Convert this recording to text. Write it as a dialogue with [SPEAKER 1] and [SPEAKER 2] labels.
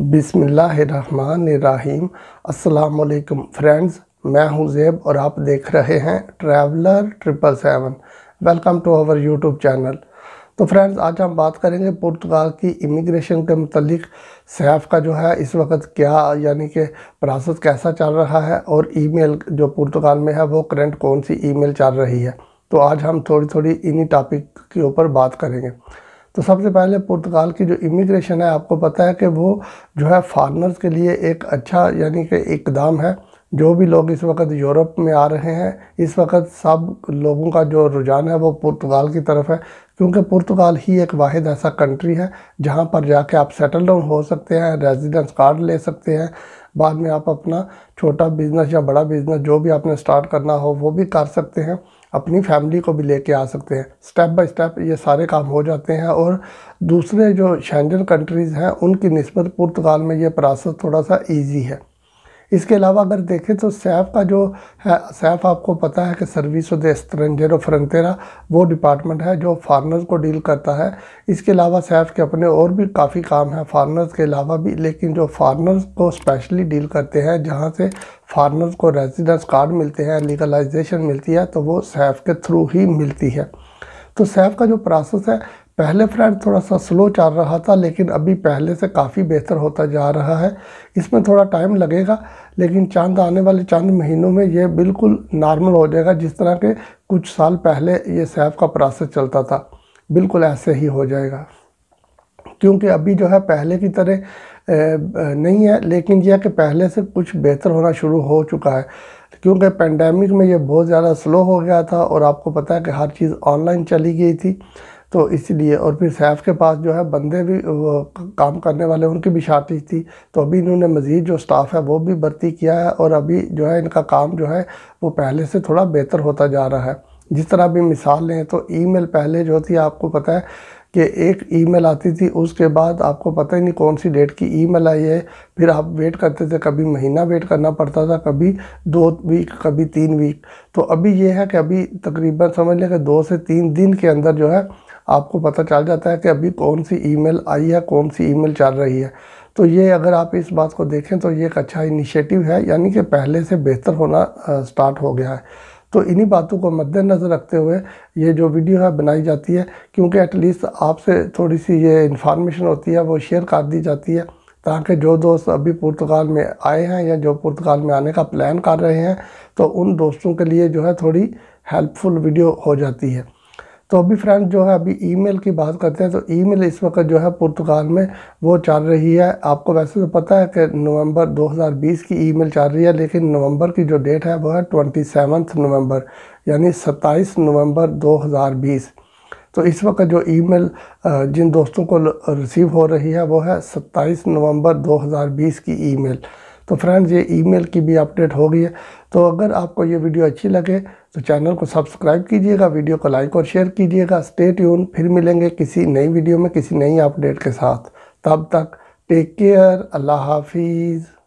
[SPEAKER 1] बिसमीम अलकुम फ्रेंड्स मैं हूं जेब और आप देख रहे हैं traveller triple seven welcome to our YouTube channel तो फ्रेंड्स आज हम बात करेंगे पुर्तगाल की इमिग्रेशन के मतलब सैफ का जो है इस वक्त क्या यानी कि प्रोसेस कैसा चल रहा है और ईमेल जो पुर्तगाल में है वो करंट कौन सी ईमेल चल रही है तो आज हम थोड़ी थोड़ी इन्हीं टॉपिक के ऊपर बात करेंगे तो सबसे पहले पुर्तगाल की जो इमिग्रेशन है आपको पता है कि वो जो है फॉरनर्स के लिए एक अच्छा यानी कि इकदाम है जो भी लोग इस वक्त यूरोप में आ रहे हैं इस वक्त सब लोगों का जो रुझान है वो पुर्तगाल की तरफ है क्योंकि पुर्तगाल ही एक वाद ऐसा कंट्री है जहाँ पर जाके आप सेटल डाउन हो सकते हैं रेजिडेंस कार्ड ले सकते हैं बाद में आप अपना छोटा बिज़नेस या बड़ा बिज़नेस जो भी आपने स्टार्ट करना हो वो भी कर सकते हैं अपनी फैमिली को भी लेके आ सकते हैं स्टेप बाय स्टेप ये सारे काम हो जाते हैं और दूसरे जो शेंजन कंट्रीज़ हैं उनकी नस्बत पुर्तगाल में ये प्रोसेस थोड़ा सा ईजी है इसके अलावा अगर देखें तो सैफ का जो है सैफ आपको पता है कि सर्विस ऑफ द एक्सट्रेंजर ऑफ फ्रंटेरा वो डिपार्टमेंट है जो फार्मर्स को डील करता है इसके अलावा सैफ के अपने और भी काफ़ी काम हैं फार्मर्स के अलावा भी लेकिन जो फार्मर्स को स्पेशली डील करते हैं जहाँ से फारनर्स को रेजिडेंस कार्ड मिलते हैं लीगलाइजेशन मिलती है तो वो सैफ के थ्रू ही मिलती है तो सैफ का जो प्रोसेस है पहले फ्रेंड थोड़ा सा स्लो चल रहा था लेकिन अभी पहले से काफ़ी बेहतर होता जा रहा है इसमें थोड़ा टाइम लगेगा लेकिन चांद आने वाले चंद महीनों में ये बिल्कुल नॉर्मल हो जाएगा जिस तरह के कुछ साल पहले ये सैफ का प्रोसेस चलता था बिल्कुल ऐसे ही हो जाएगा क्योंकि अभी जो है पहले की तरह नहीं है लेकिन यह कि पहले से कुछ बेहतर होना शुरू हो चुका है क्योंकि पेंडेमिक में ये बहुत ज़्यादा स्लो हो गया था और आपको पता है कि हर चीज़ ऑनलाइन चली गई थी तो इसलिए और फिर सैफ़ के पास जो है बंदे भी काम करने वाले उनकी भी शार्टेज थी तो अभी इन्होंने मज़ीद जो स्टाफ़ है वो भी भर्ती किया है और अभी जो है इनका काम जो है वो पहले से थोड़ा बेहतर होता जा रहा है जिस तरह भी मिसाल लें तो ईमेल पहले जो थी आपको पता है कि एक ईमेल आती थी उसके बाद आपको पता ही नहीं कौन सी डेट की ईमेल आई है फिर आप वेट करते थे कभी महीना वेट करना पड़ता था कभी दो वीक कभी तीन वीक तो अभी ये है कि अभी तकरीबन समझ लें कि दो से तीन दिन के अंदर जो है आपको पता चल जाता है कि अभी कौन सी ईमेल आई है कौन सी ईमेल चल रही है तो ये अगर आप इस बात को देखें तो ये एक अच्छा इनिशिएटिव है यानी कि पहले से बेहतर होना स्टार्ट हो गया है तो इन्हीं बातों को मद्देनज़र रखते हुए ये जो वीडियो है बनाई जाती है क्योंकि एटलीस्ट आपसे थोड़ी सी ये इन्फॉर्मेशन होती है वो शेयर कर दी जाती है ताकि जो दोस्त अभी पुर्तगाल में आए हैं या जो पुर्तगाल में आने का प्लान कर रहे हैं तो उन दोस्तों के लिए जो है थोड़ी हेल्पफुल वीडियो हो जाती है तो अभी फ्रेंड जो है अभी ईमेल की बात करते हैं तो ईमेल इस वक्त जो है पुर्तगाल में वो चल रही है आपको वैसे तो पता है कि नवंबर 2020 की ईमेल चल रही है लेकिन नवंबर की जो डेट है वो है ट्वेंटी सेवन्थ नवम्बर यानी सत्ताईस नवंबर 2020 तो इस वक्त जो ईमेल जिन दोस्तों को रिसीव हो रही है वो है सत्ताईस नवम्बर दो की ई तो फ्रेंड्स ये ईमेल की भी अपडेट हो गई है तो अगर आपको ये वीडियो अच्छी लगे तो चैनल को सब्सक्राइब कीजिएगा वीडियो को लाइक और शेयर कीजिएगा स्टे ट्यून फिर मिलेंगे किसी नई वीडियो में किसी नई अपडेट के साथ तब तक टेक केयर अल्लाह हाफिज़